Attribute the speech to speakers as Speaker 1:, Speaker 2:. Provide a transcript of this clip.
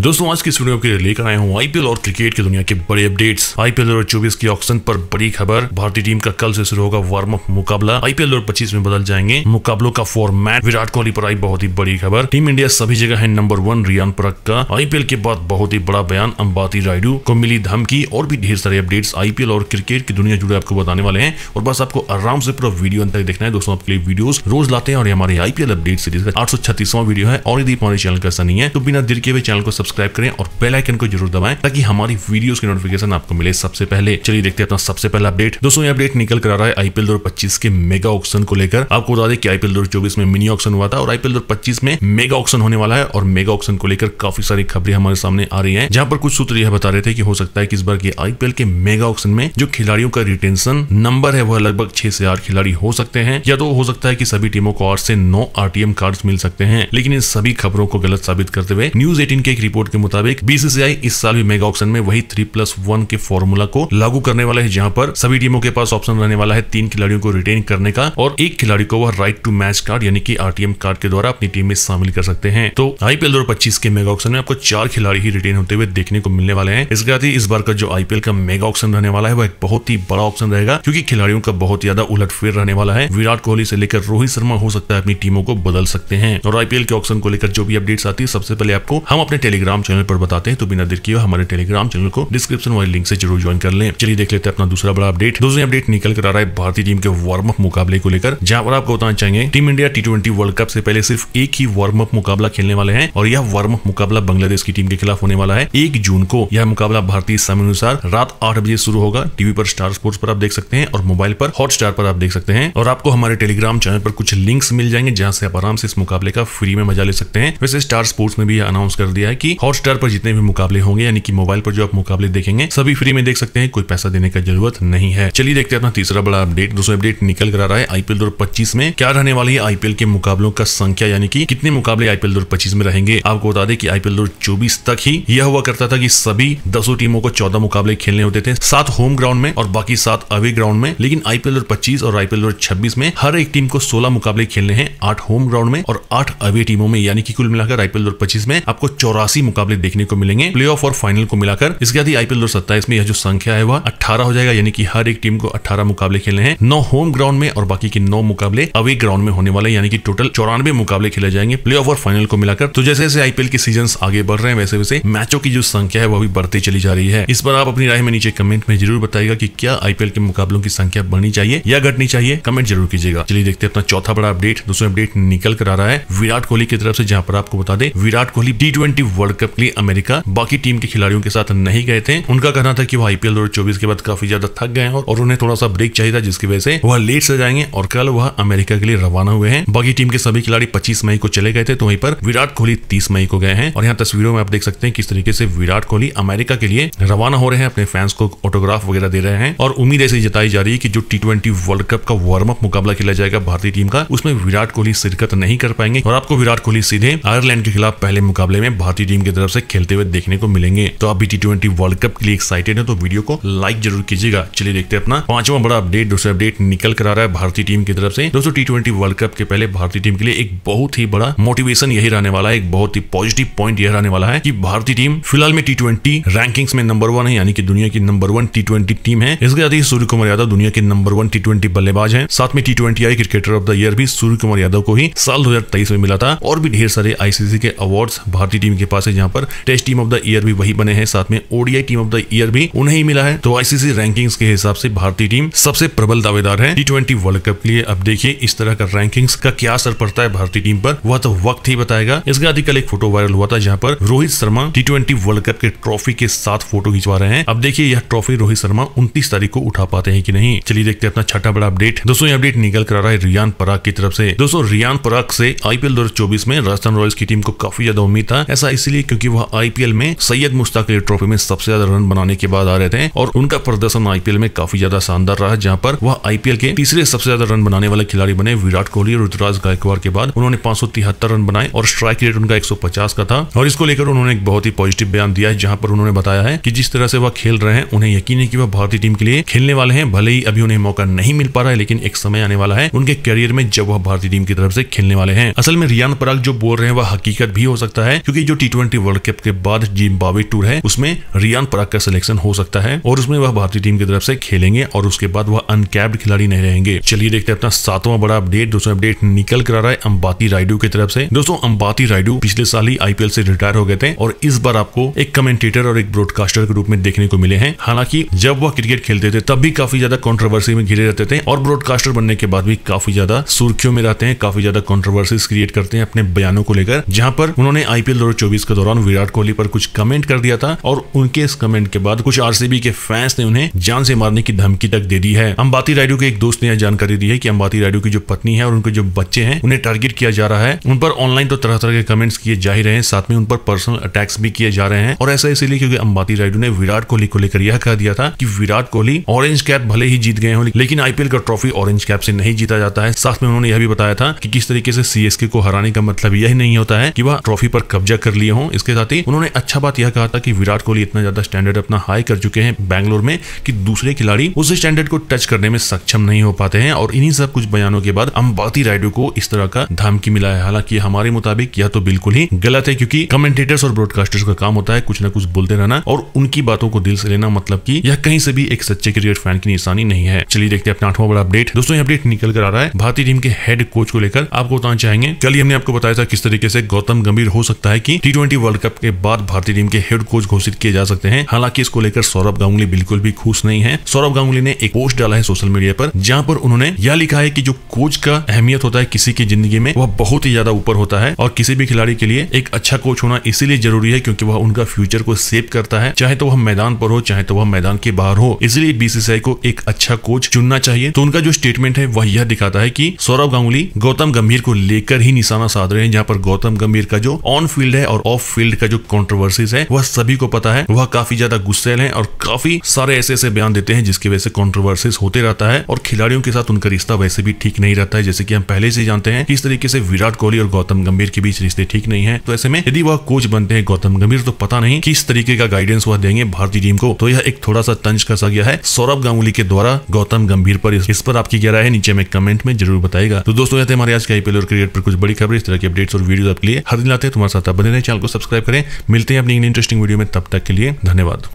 Speaker 1: दोस्तों आज की स्टूडियो वीडियो के लेकर आए हूँ आईपीएल और क्रिकेट की दुनिया के बड़े अपडेट्स आईपीएल और चौबीस की ऑक्शन पर बड़ी खबर भारतीय टीम का कल से शुरू होगा वार्म अप मुकाबला आईपीएल और पच्चीस में बदल जाएंगे मुकाबलों का फॉर्मेट विराट कोहली पर आई बहुत ही बड़ी खबर टीम इंडिया सभी जगह है नंबर वन रियान परक का आईपीएल के बाद बहुत ही बड़ा बयान अंबाती रायडू को मिली धमकी और भी ढेर सारे अपडेट्स आईपीएल और क्रिकेट की दुनिया जुड़े आपको बताने वाले हैं और बस आपको आराम से पूरा वीडियो अंतर देखना है दोस्तों आपके लिए वीडियो रोज लाते हैं और हमारे आईपीएल अपडेट सीरीज का आठ वीडियो है और यदि हमारे चैनल का सही है तो बिना दिल के चैनल को सब्सक्राइब करें और बेल आइकन को जरूर दबाएं ताकि हमारी वीडियोस की नोटिफिकेशन आपको मिले सबसे पहले चलिए देखते हैं अपना सबसे पहला अपडेट दोस्तों ये अपडेट निकल कर आ रहा है आईपीएल दो पच्चीस के मेगा ऑक्शन को लेकर आपको बता दें कि आईपीएल दो में मिनी ऑक्शन हुआ था और आईपीएल दो में मेगा ऑक्शन होने वाला है और मेगा ऑक्शन को लेकर काफी सारी खबरें हमारे सामने आ रही है जहां पर कुछ सूत्र यह बता रहे थे कि हो सकता है कि इस बार के आईपीएल के मेगा ऑक्शन में जो खिलाड़ियों का रिटेंशन नंबर है वह लगभग छह से आठ खिलाड़ी हो सकते हैं या तो हो सकता है कि सभी टीमों को आठ से नौ आरटीएम कार्ड मिल सकते हैं लेकिन इन सभी खबरों को गलत साबित करते हुए न्यूज एटीन के एक रिपोर्ट के मुताबिक बीसीसीआई इस साल भी मेगा ऑप्शन में वही थ्री प्लस वन के फॉर्मूला को लागू करने वाला है जहां पर सभी टीमों के पास ऑप्शन रहने वाला है तीन खिलाड़ियों को रिटेन करने का और एक खिलाड़ी को वह राइट टू मैच कार्ड यानी कि आरटीएम कार्ड के द्वारा अपनी टीम में शामिल कर सकते हैं तो आईपीएल दो के मेगा ऑप्शन में आपको चार खिलाड़ी ही रिटेन होते हुए देखने को मिलने वाले हैं इसके साथ ही इस बार का जो आईपीएल का मेगा ऑप्शन रहने वाला है वह एक बहुत ही बड़ा ऑप्शन रहेगा क्योंकि खिलाड़ियों का बहुत ज्यादा उलट रहने वाला है विराट कोहली से लेकर रोहित शर्मा हो सकता है अपनी टीमों को बदल सकते हैं और आईपीएल के ऑप्शन को लेकर जो भी अपडेट्स आती है सबसे पहले आपको हम अपने टेलीग्राम टेलीग्राम चैनल पर बताते हैं तो बिना देर किए हमारे टेलीग्राम चैनल को डिस्क्रिप्शन वाले लिंक से जरूर ज्वाइन कर लें चलिए देख लेते हैं अपना दूसरा बड़ा अपडेट दूसरी अपडेट निकल कर आ रहा है भारतीय टीम के वार्म अप मुकाबले को लेकर जहां पर आपको बताना चाहेंगे team India T world cup से पहले सिर्फ एक ही वार्म अप मुकाबला खेलने वाले हैं और यह वार्म अप मुकाबला बांग्लादेश की टीम के खिलाफ होने वाला है एक जून को यह मुकाबला भारतीय समय अनुसार रात आठ बजे शुरू होगा टीवी पर स्टार स्पोर्ट्स पर आप देख सकते हैं और मोबाइल पर हॉटस्टार पर आप देख सकते हैं और आपको हमारे टेलीग्राम चैनल पर कुछ लिंक्स मिल जाएंगे जहां से आप आराम से इस मुकाबले का फ्री में मजा ले सकते हैं वैसे स्टार स्पोर्ट्स ने भी अनाउंस कर दिया है कि कि हॉटस्टार पर जितने भी मुकाबले होंगे यानी कि मोबाइल पर जो आप मुकाबले देखेंगे सभी फ्री में देख सकते हैं कोई पैसा देने का जरूरत नहीं है चलिए देखते हैं अपना तीसरा बड़ा अपडेट दूसरा अपडेट निकल कर आ रहा है आईपीएल दो में क्या रहने वाली है आईपीएल के मुकाबलों का संख्या यानी कि कितने मुकाबले आईपीएल दो में रहेंगे आपको बता दें कि आईपीएल दो तक ही यह हुआ करता था कि सभी दसों टीमों को चौदह मुकाबले खेलने होते थे सात होम ग्राउंड में और बाकी सात अवे ग्राउंड में लेकिन आईपीएल दो पच्चीस और आईपीएल दो छब्बीस में हर एक टीम को सोलह मुकाबले खेलने हैं आठ होम ग्राउंड में और आठ अवे टीमों में यानी कि कुल मिलाकर आईपीएल दो पच्चीस में आपको चौरासी अस्सी मुकाबले देखने को मिलेंगे प्ले और फाइनल को मिलाकर इसके बाद आईपीएल दो सत्ताईस में यह जो संख्या है वह अट्ठारह हो जाएगा यानी कि हर एक टीम को अट्ठारह मुकाबले खेलने हैं नौ होम ग्राउंड में और बाकी के नौ मुकाबले अवे ग्राउंड में होने वाले यानी कि टोटल चौरानवे मुकाबले खेले जाएंगे प्ले और फाइनल को मिलाकर तो जैसे जैसे आईपीएल के सीजन आगे बढ़ रहे हैं वैसे वैसे मैचों की जो संख्या है वह भी बढ़ती चली जा रही है इस पर आप अपनी राय में नीचे कमेंट में जरूर बताएगा की क्या आईपीएल के मुकाबलों की संख्या बढ़नी चाहिए या घटनी चाहिए कमेंट जरूर कीजिएगा चलिए देखते हैं अपना चौथा बड़ा अपडेट दूसरा अपडेट निकल कर आ रहा है विराट कोहली की तरफ से जहां पर आपको बता दें Virat Kohli T twenty world world cup के लिए अमेरिका बाकी टीम के खिलाड़ियों के साथ नहीं गए थे उनका कहना था कि वो आईपीएल दो चौबीस के बाद काफी ज्यादा थक गए और उन्हें थोड़ा सा ब्रेक चाहिए था जिसकी वजह से वह लेट से जाएंगे और कल वह अमेरिका के लिए रवाना हुए हैं बाकी टीम के सभी खिलाड़ी पच्चीस मई को चले गए थे तो वहीं पर विराट कोहली तीस मई को गए हैं और यहाँ तस्वीरों में आप देख सकते हैं किस तरीके से विराट कोहली अमेरिका के लिए रवाना हो रहे हैं अपने फैंस को ऑटोग्राफ वगैरह दे रहे हैं और उम्मीद ऐसी जताई जा रही है कि जो टी वर्ल्ड कप का वार्म अप मुकाबला खेला जाएगा भारतीय टीम का उसमें विराट कोहली शिरकत नहीं कर पाएंगे और आपको विराट कोहली सीधे आयरलैंड के खिलाफ पहले मुकाबले में भारतीय टीम टीम की तरफ से खेलते हुए देखने को मिलेंगे तो आप टी ट्वेंटी वर्ल्ड कप के लिए एक्साइटेड है तो वीडियो को लाइक जरूर कीजिएगा चलिए देखते हैं अपना पांचवा बड़ा अपडेट दूसरा अपडेट निकल कर आ रहा है भारतीय टीम की तरफ से दोस्तों टी ट्वेंटी वर्ल्ड कप के पहले भारतीय टीम के लिए एक बहुत ही बड़ा मोटिवेशन यही रहने वाला है एक बहुत ही पॉजिटिव पॉइंट यह रहने वाला है कि भारतीय टीम फिलहाल में टी ट्वेंटी रैंकिंग्स में नंबर वन है यानी कि दुनिया की number one T twenty team है इसके साथ ही सूर्य कुमार यादव दुनिया के नंबर वन टी ट्वेंटी बल्लेबाज है साथ में T twenty I cricketer of the year भी सूर्य कुमार यादव को ही साल दो में मिला था और भी ढेर सारे आईसीसी के अवार्ड भारतीय टीम के पास पास है जहां पर test team of the year भी वही बने हैं साथ में ODI team of the year भी उन्हें ही मिला है तो आईसीसी रैंकिंग्स के हिसाब से भारतीय टीम सबसे प्रबल दावेदार है टी वर्ल्ड कप के लिए अब देखिए इस तरह का रैंकिंग्स का क्या असर पड़ता है भारतीय टीम पर वह तो वक्त ही बताएगा इसके आदि कल एक फोटो वायरल हुआ था जहाँ पर Rohit Sharma T world cup के ट्रॉफी के साथ फोटो खिंचवा रहे हैं अब देखिए यह ट्रॉफी रोहित शर्मा उन्तीस तारीख को उठा पाते हैं की नहीं चलिए देखते हैं अपना छठा बड़ा अपडेट दोस्तों ये अपडेट निकल कर आ रहा है रियान पराग की तरफ से दोस्तों रियान पराग से आईपीएल दो में राजस्थान रॉयल्स की टीम को काफी ज्यादा उम्मीद था ऐसा इसलिए इसलिए क्योंकि वह आईपीएल में सैयद मुश्ताक अली ट्रॉफी में सबसे ज्यादा रन बनाने के बाद आ रहे थे और उनका प्रदर्शन आईपीएल में काफी ज्यादा शानदार रहा जहाँ पर वह आईपीएल के तीसरे सबसे ज्यादा रन बनाने वाले खिलाड़ी बने विराट कोहली और ऋतुराज गायकवाड़ के बाद उन्होंने पांच रन बनाए और स्ट्राइक रेट उनका एक का था और इसको लेकर उन्होंने एक बहुत ही पॉजिटिव बयान दिया है जहाँ पर उन्होंने बताया है की जिस तरह से वह खेल रहे हैं उन्हें यकीन है की वह भारतीय टीम के लिए खेलने वाले हैं भले ही अभी उन्हें मौका नहीं मिल पा रहा है लेकिन एक समय आने वाला है उनके करियर में जब वह भारतीय टीम की तरफ से खेलने वाले हैं असल में रियान पराग जो बोल रहे हैं वह हकीकत भी हो सकता है क्योंकि जो टी ट्वेंटी वर्ल्ड कप के बाद जिम्बावे टूर है उसमें रियान पराग का सिलेक्शन हो सकता है और उसमें वह भारतीय टीम की तरफ से खेलेंगे और उसके बाद वह अनकैप्ड खिलाड़ी नहीं रहेंगे चलिए देखते हैं अपना सातवां बड़ा अपडेट दोस्तों अपडेट निकल कर आ रहा है अंबाती राइडू की तरफ से दोस्तों अंबाती राइडू पिछले साल ही आईपीएल से रिटायर हो गए थे और इस बार आपको एक कमेंटेटर और एक ब्रॉडकास्टर के रूप में देखने को मिले हैं हालांकि जब वह क्रिकेट खेलते थे तब भी काफी ज्यादा कॉन्ट्रोवर्सी में घिरे रहते थे और ब्रॉडकास्टर बनने के बाद भी काफी ज्यादा सुर्खियों में रहते हैं काफी ज्यादा कॉन्ट्रोवर्सीज क्रिएट करते हैं अपने बयानों को लेकर जहां पर उन्होंने आईपीएल दो हजार चौबीस के दौरान विराट कोहली पर कुछ कमेंट कर दिया था और उनके इस कमेंट के बाद कुछ आरसीबी के फैंस ने उन्हें जान से मारने की धमकी तक दे दी है अंबाती रायडू के एक दोस्त ने यह जानकारी दी है कि अंबाती रायडू की जो पत्नी है और उनके जो बच्चे हैं उन्हें टारगेट किया जा रहा है उन पर ऑनलाइन तो तरह तरह के कमेंट्स किए जा ही रहे हैं साथ में उन पर पर्सनल अटैक्स भी किए जा रहे हैं और ऐसा इसीलिए क्योंकि अंबाती रायडू ने विराट कोहली को लेकर यह कह दिया था कि विराट कोहली ऑरेंज कैप भले ही जीत गए हो लेकिन आईपीएल का ट्रॉफी ऑरेंज कैप से नहीं जीता जाता है साथ में उन्होंने यह भी बताया था कि किस तरीके से सीएसके को हराने का मतलब यही नहीं होता है कि वह ट्रॉफी पर कब्जा कर लिए हो हूँ इसके साथ ही उन्होंने अच्छा बात यह कहा था कि विराट कोहली इतना ज्यादा स्टैंडर्ड अपना हाई कर चुके हैं बैंगलोर में कि दूसरे खिलाड़ी उस स्टैंडर्ड को टच करने में सक्षम नहीं हो पाते हैं और इन्हीं सब कुछ बयानों के बाद अंबाती रायडू को इस तरह का धमकी मिला है हालांकि हमारे मुताबिक यह तो बिल्कुल ही गलत है क्योंकि कमेंटेटर्स और ब्रॉडकास्टर्स का काम होता है कुछ ना कुछ बोलते रहना और उनकी बातों को दिल से लेना मतलब की यह कहीं से भी एक सच्चे क्रिकेट फैन की निशानी नहीं है चलिए देखते हैं अपना आठवां बड़ा अपडेट दोस्तों अपडेट निकल कर आ रहा है भारतीय टीम के हेड कोच को लेकर आपको बताना चाहेंगे कल ही हमने आपको बताया था किस तरीके से गौतम गंभीर हो सकता है की टी ट्वेंटी वर्ल्ड कप के बाद भारतीय टीम के हेड कोच घोषित किए जा सकते हैं हालांकि इसको लेकर सौरभ गांगुली बिल्कुल भी खुश नहीं है सौरभ गांगुली ने एक पोस्ट डाला है सोशल मीडिया पर जहां पर उन्होंने यह लिखा है की जो कोच का अहमियत होता है किसी की जिंदगी में वह बहुत ही ज्यादा ऊपर होता है और किसी भी खिलाड़ी के लिए एक अच्छा कोच होना इसीलिए जरूरी है क्योंकि वह उनका फ्यूचर को सेव करता है चाहे तो वह मैदान पर हो चाहे तो वह मैदान के बाहर हो इसलिए बीसीसीआई को एक अच्छा कोच चुनना चाहिए तो उनका जो स्टेटमेंट है वह यह दिखाता है की सौरभ गांगुली गौतम गंभीर को लेकर ही निशाना साध रहे हैं जहाँ पर गौतम गंभीर का जो ऑन फील्ड है और ऑफ ऑफ फील्ड का जो कॉन्ट्रोवर्सीज है वह सभी को पता है वह काफी ज्यादा गुस्सेल है और काफी सारे ऐसे ऐसे बयान देते हैं जिसकी वजह से कॉन्ट्रोवर्सीज होते रहता है और खिलाड़ियों के साथ उनका रिश्ता वैसे भी ठीक नहीं रहता है जैसे की हम पहले से जानते हैं इस तरीके से विराट कोहली और गौतम गंभीर के बीच रिश्ते ठीक नहीं है तो ऐसे में यदि वह कोच बनते हैं गौतम गंभीर तो पता नहीं किस तरीके का गाइडेंस वह देंगे भारतीय टीम को तो यह एक थोड़ा सा तंज कसा गया है सौरभ गांगुली के द्वारा गौतम गंभीर पर इस पर आपकी क्या राय है नीचे में कमेंट में जरूर बताएगा तो दोस्तों हमारे आज के आईपीएल और क्रिकेट पर कुछ बड़ी खबर इस तरह की अपडेट्स और वीडियो आपके लिए हर दिन आते हैं तुम्हारे साथ बने रहे चैनल को सब्सक्राइब करें मिलते हैं अपनी इंटरेस्टिंग वीडियो में तब तक के लिए धन्यवाद